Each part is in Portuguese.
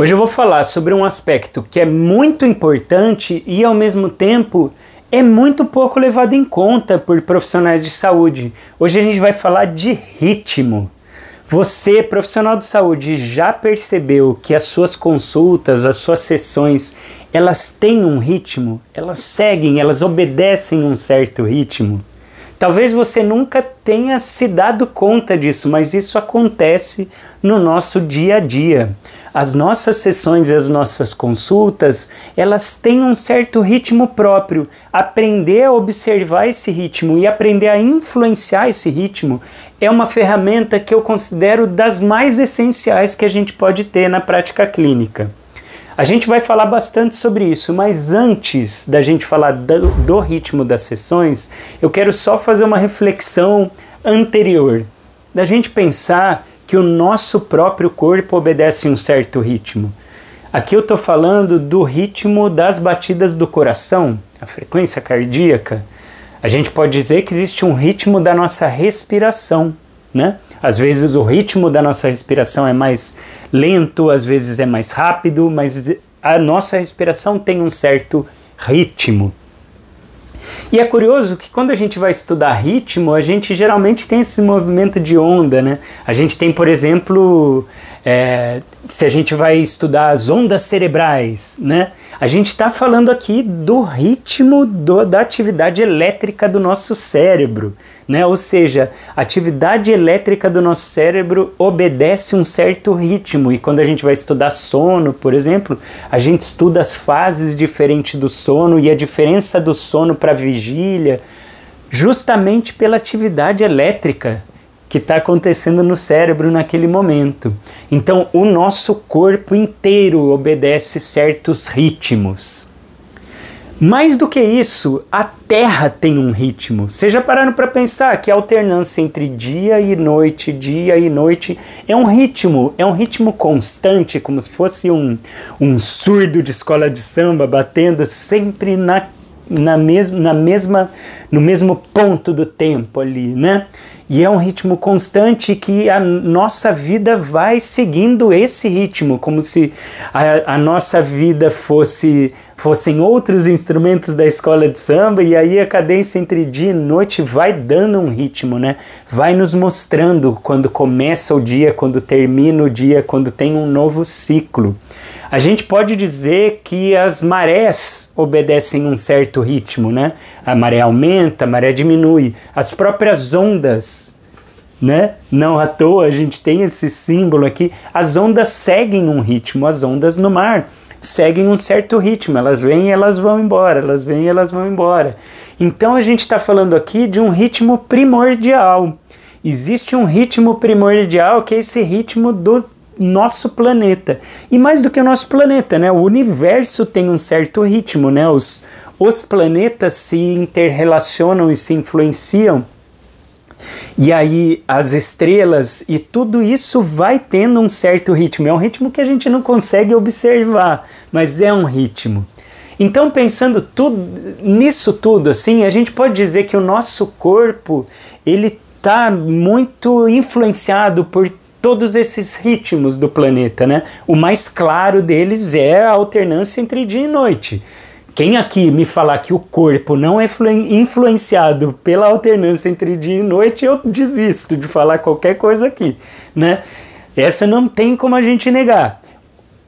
Hoje eu vou falar sobre um aspecto que é muito importante e ao mesmo tempo é muito pouco levado em conta por profissionais de saúde. Hoje a gente vai falar de ritmo. Você, profissional de saúde, já percebeu que as suas consultas, as suas sessões, elas têm um ritmo? Elas seguem, elas obedecem um certo ritmo? Talvez você nunca tenha se dado conta disso, mas isso acontece no nosso dia a dia. As nossas sessões e as nossas consultas, elas têm um certo ritmo próprio. Aprender a observar esse ritmo e aprender a influenciar esse ritmo é uma ferramenta que eu considero das mais essenciais que a gente pode ter na prática clínica. A gente vai falar bastante sobre isso, mas antes da gente falar do, do ritmo das sessões, eu quero só fazer uma reflexão anterior, da gente pensar que o nosso próprio corpo obedece um certo ritmo. Aqui eu estou falando do ritmo das batidas do coração, a frequência cardíaca. A gente pode dizer que existe um ritmo da nossa respiração, né? Às vezes o ritmo da nossa respiração é mais lento, às vezes é mais rápido, mas a nossa respiração tem um certo ritmo. E é curioso que quando a gente vai estudar ritmo, a gente geralmente tem esse movimento de onda, né? A gente tem, por exemplo, é, se a gente vai estudar as ondas cerebrais, né? A gente está falando aqui do ritmo do, da atividade elétrica do nosso cérebro, né? Ou seja, a atividade elétrica do nosso cérebro obedece um certo ritmo e quando a gente vai estudar sono, por exemplo, a gente estuda as fases diferentes do sono e a diferença do sono para vigília, justamente pela atividade elétrica que está acontecendo no cérebro naquele momento. Então, o nosso corpo inteiro obedece certos ritmos. Mais do que isso, a Terra tem um ritmo. Seja parando para pensar que a alternância entre dia e noite, dia e noite, é um ritmo, é um ritmo constante, como se fosse um, um surdo de escola de samba batendo sempre na, na, mes, na mesma no mesmo ponto do tempo ali, né? E é um ritmo constante que a nossa vida vai seguindo esse ritmo, como se a, a, nossa vida fosse fossem outros instrumentos da escola de samba e aí a cadência entre dia e noite vai dando um ritmo, né? Vai nos mostrando quando começa o dia, quando termina o dia, quando tem um novo ciclo. A gente pode dizer que as marés obedecem um certo ritmo, né? A maré aumenta, a maré diminui, as próprias ondas, né? Não à toa a gente tem esse símbolo aqui. As ondas seguem um ritmo, as ondas no mar seguem um certo ritmo, elas vêm e elas vão embora, elas vêm e elas vão embora. Então a gente está falando aqui de um ritmo primordial. Existe um ritmo primordial que é esse ritmo do nosso planeta. E mais do que o nosso planeta, né? O universo tem um certo ritmo, né? Os, os planetas se interrelacionam e se influenciam. E aí as estrelas e tudo isso vai tendo um certo ritmo. É um ritmo que a gente não consegue observar, mas é um ritmo. Então, pensando tudo, nisso tudo, assim, a gente pode dizer que o nosso corpo ele está muito influenciado por todos esses ritmos do planeta, né? O mais claro deles é a alternância entre dia e noite. Quem aqui me falar que o corpo não é influenciado pela alternância entre dia e noite, eu desisto de falar qualquer coisa aqui, né? Essa não tem como a gente negar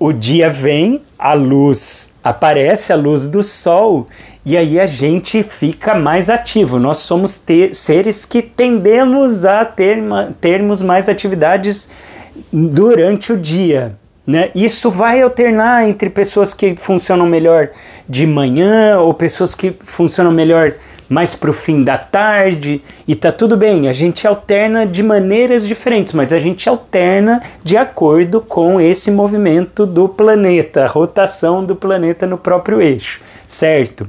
o dia vem, a luz aparece, a luz do sol, e aí a gente fica mais ativo. Nós somos seres que tendemos a ter, termos mais atividades durante o dia. Né? Isso vai alternar entre pessoas que funcionam melhor de manhã ou pessoas que funcionam melhor mais para o fim da tarde e tá tudo bem. A gente alterna de maneiras diferentes, mas a gente alterna de acordo com esse movimento do planeta, a rotação do planeta no próprio eixo, certo?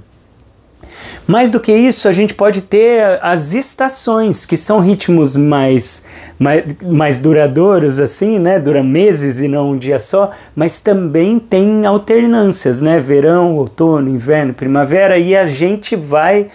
Mais do que isso, a gente pode ter as estações, que são ritmos mais, mais, mais duradouros, assim, né? Dura meses e não um dia só, mas também tem alternâncias, né? Verão, outono, inverno, primavera, e a gente vai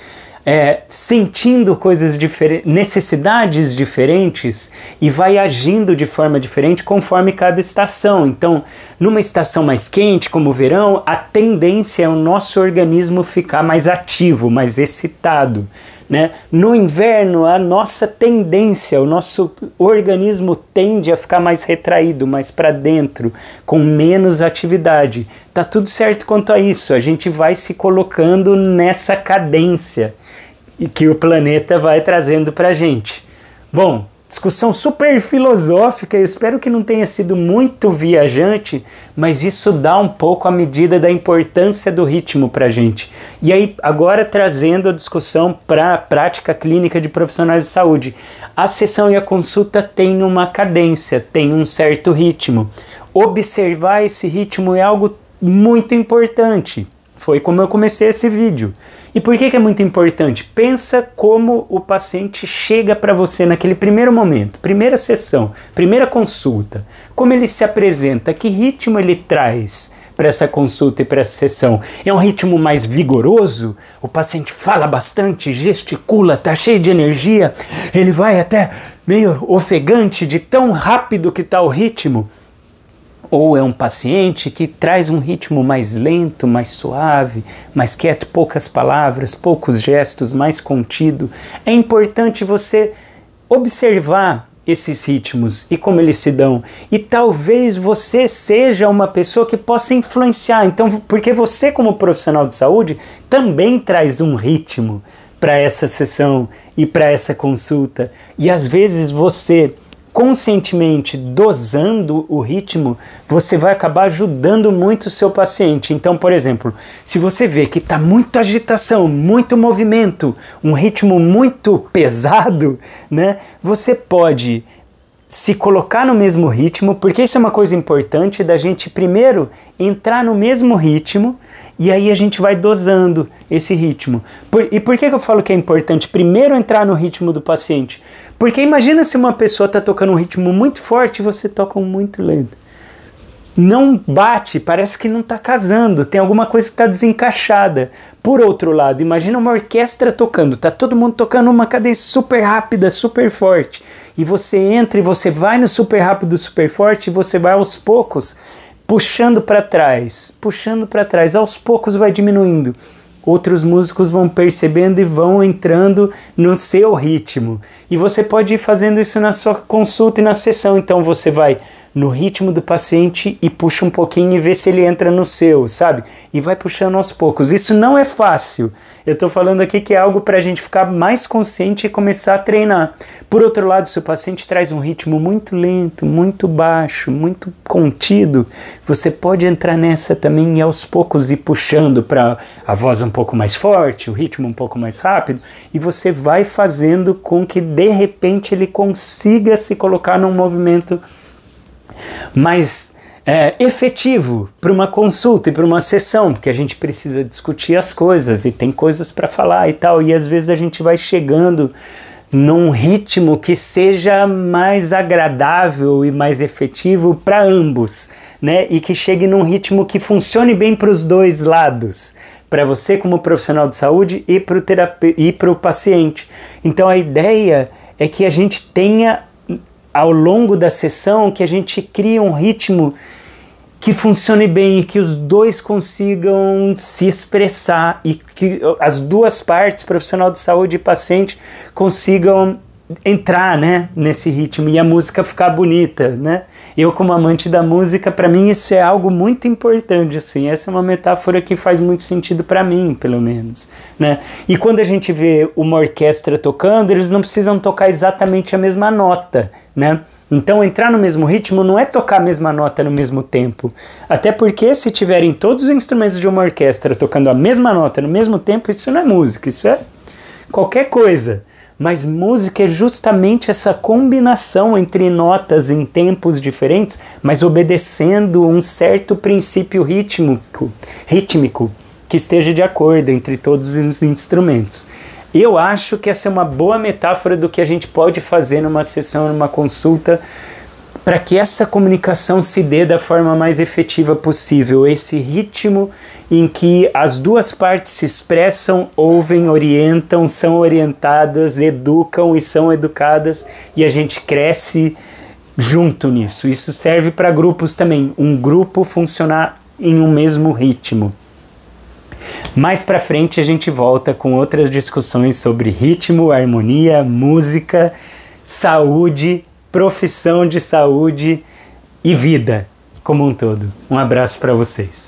é, sentindo coisas diferentes, necessidades diferentes e vai agindo de forma diferente conforme cada estação. Então, numa estação mais quente, como o verão, a tendência é o nosso organismo ficar mais ativo, mais excitado. Né? No inverno, a nossa tendência, o nosso organismo tende a ficar mais retraído, mais para dentro, com menos atividade. Tá tudo certo quanto a isso, a gente vai se colocando nessa cadência e que o planeta vai trazendo para a gente. Bom, discussão super filosófica, eu espero que não tenha sido muito viajante, mas isso dá um pouco a medida da importância do ritmo para a gente. E aí, agora trazendo a discussão para a prática clínica de profissionais de saúde. A sessão e a consulta têm uma cadência, tem um certo ritmo. Observar esse ritmo é algo muito importante. Foi como eu comecei esse vídeo. E por que, que é muito importante? Pensa como o paciente chega para você naquele primeiro momento, primeira sessão, primeira consulta. Como ele se apresenta, que ritmo ele traz para essa consulta e para essa sessão. É um ritmo mais vigoroso, o paciente fala bastante, gesticula, está cheio de energia, ele vai até meio ofegante de tão rápido que está o ritmo ou é um paciente que traz um ritmo mais lento, mais suave, mais quieto, poucas palavras, poucos gestos, mais contido. É importante você observar esses ritmos e como eles se dão. E talvez você seja uma pessoa que possa influenciar. Então, porque você como profissional de saúde também traz um ritmo para essa sessão e para essa consulta. E às vezes você conscientemente dosando o ritmo, você vai acabar ajudando muito o seu paciente. Então, por exemplo, se você vê que está muita agitação, muito movimento, um ritmo muito pesado, né, você pode se colocar no mesmo ritmo, porque isso é uma coisa importante da gente primeiro entrar no mesmo ritmo e aí a gente vai dosando esse ritmo. Por, e por que, que eu falo que é importante primeiro entrar no ritmo do paciente? Porque imagina se uma pessoa está tocando um ritmo muito forte e você toca um muito lento. Não bate, parece que não está casando, tem alguma coisa que está desencaixada. Por outro lado, imagina uma orquestra tocando, está todo mundo tocando uma cadência super rápida, super forte. E você entra e você vai no super rápido, super forte, e você vai aos poucos puxando para trás, puxando para trás, aos poucos vai diminuindo. Outros músicos vão percebendo e vão entrando no seu ritmo. E você pode ir fazendo isso na sua consulta e na sessão. Então você vai no ritmo do paciente e puxa um pouquinho e vê se ele entra no seu, sabe? E vai puxando aos poucos. Isso não é fácil. Eu estou falando aqui que é algo para a gente ficar mais consciente e começar a treinar. Por outro lado, se o paciente traz um ritmo muito lento, muito baixo, muito contido, você pode entrar nessa também e aos poucos ir puxando para a voz um pouco mais forte, o ritmo um pouco mais rápido, e você vai fazendo com que de repente ele consiga se colocar num movimento mais é, efetivo para uma consulta e para uma sessão, porque a gente precisa discutir as coisas e tem coisas para falar e tal, e às vezes a gente vai chegando num ritmo que seja mais agradável e mais efetivo para ambos, né? E que chegue num ritmo que funcione bem para os dois lados, para você como profissional de saúde e para o terape... e para o paciente. Então a ideia é que a gente tenha ao longo da sessão que a gente crie um ritmo que funcione bem e que os dois consigam se expressar e que as duas partes, profissional de saúde e paciente, consigam entrar, né, nesse ritmo e a música ficar bonita, né? Eu como amante da música, para mim isso é algo muito importante, assim. Essa é uma metáfora que faz muito sentido para mim, pelo menos, né? E quando a gente vê uma orquestra tocando, eles não precisam tocar exatamente a mesma nota, né? Então entrar no mesmo ritmo não é tocar a mesma nota no mesmo tempo. Até porque se tiverem todos os instrumentos de uma orquestra tocando a mesma nota no mesmo tempo, isso não é música, isso é qualquer coisa. Mas música é justamente essa combinação entre notas em tempos diferentes, mas obedecendo um certo princípio rítmico, rítmico que esteja de acordo entre todos os instrumentos. Eu acho que essa é uma boa metáfora do que a gente pode fazer numa sessão, numa consulta para que essa comunicação se dê da forma mais efetiva possível, esse ritmo em que as duas partes se expressam, ouvem, orientam, são orientadas, educam e são educadas e a gente cresce junto nisso. Isso serve para grupos também, um grupo funcionar em um mesmo ritmo. Mais para frente a gente volta com outras discussões sobre ritmo, harmonia, música, saúde profissão de saúde e vida como um todo. Um abraço para vocês.